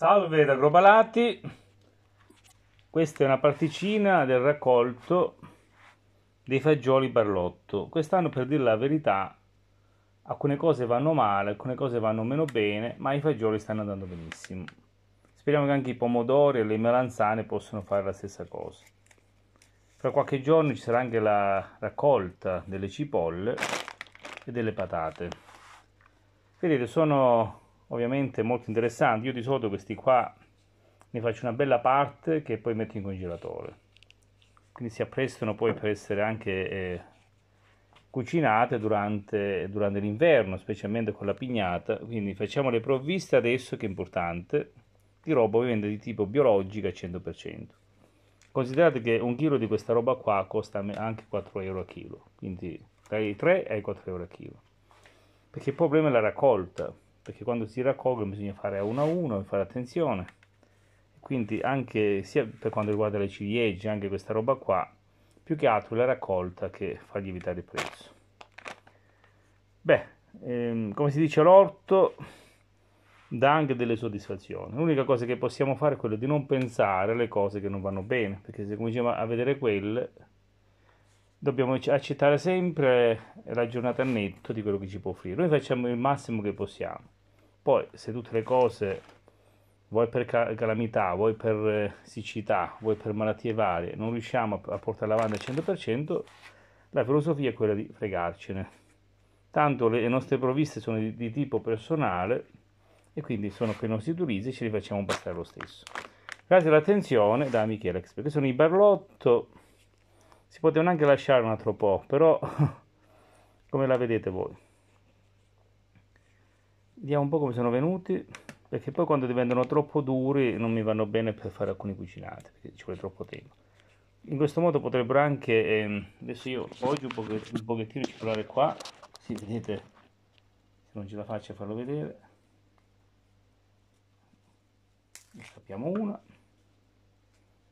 Salve da Grobalati, questa è una particina del raccolto dei fagioli Barlotto. Quest'anno, per dire la verità, alcune cose vanno male, alcune cose vanno meno bene, ma i fagioli stanno andando benissimo. Speriamo che anche i pomodori e le melanzane possano fare la stessa cosa. Fra qualche giorno ci sarà anche la raccolta delle cipolle e delle patate. Vedete, sono ovviamente molto interessanti. Io di solito questi qua ne faccio una bella parte che poi metto in congelatore. Quindi si apprestano poi per essere anche eh, cucinate durante, durante, l'inverno, specialmente con la pignata. Quindi facciamo le provviste adesso che è importante, di roba ovviamente di tipo biologica al 100%. Considerate che un chilo di questa roba qua costa anche 4 euro a chilo, quindi dai 3 ai 4 euro a chilo. Perché il problema è la raccolta perché quando si raccolgono bisogna fare a uno a uno e fare attenzione quindi anche sia per quanto riguarda le ciliegie anche questa roba qua più che altro la raccolta che fa lievitare il prezzo beh ehm, come si dice l'orto dà anche delle soddisfazioni l'unica cosa che possiamo fare è quello di non pensare alle cose che non vanno bene perché se cominciamo a vedere quelle dobbiamo accettare sempre la giornata netto di quello che ci può offrire noi facciamo il massimo che possiamo poi, se tutte le cose, vuoi per calamità, vuoi per eh, siccità, vuoi per malattie varie, non riusciamo a portare avanti al 100%, la filosofia è quella di fregarcene. Tanto le nostre provviste sono di, di tipo personale e quindi sono per i nostri utilizzi e ce li facciamo bastare lo stesso. Grazie all'attenzione da Michele X. Perché sono i Barlotto. Si potevano anche lasciare un altro po', però come la vedete voi? vediamo un po' come sono venuti perché poi quando diventano troppo duri non mi vanno bene per fare alcuni cucinati perché ci vuole troppo tempo in questo modo potrebbero anche ehm, adesso io oggi un pochettino, un pochettino ci provare qua si sì, vedete se non ce la faccio a farlo vedere ne scappiamo una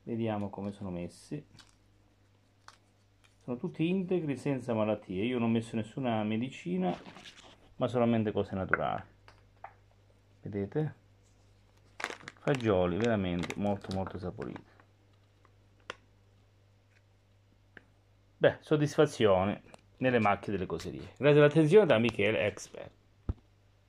vediamo come sono messi sono tutti integri senza malattie io non ho messo nessuna medicina ma solamente cose naturali vedete fagioli veramente molto molto saporiti beh soddisfazione nelle macchie delle coserie grazie all'attenzione da Michele Expert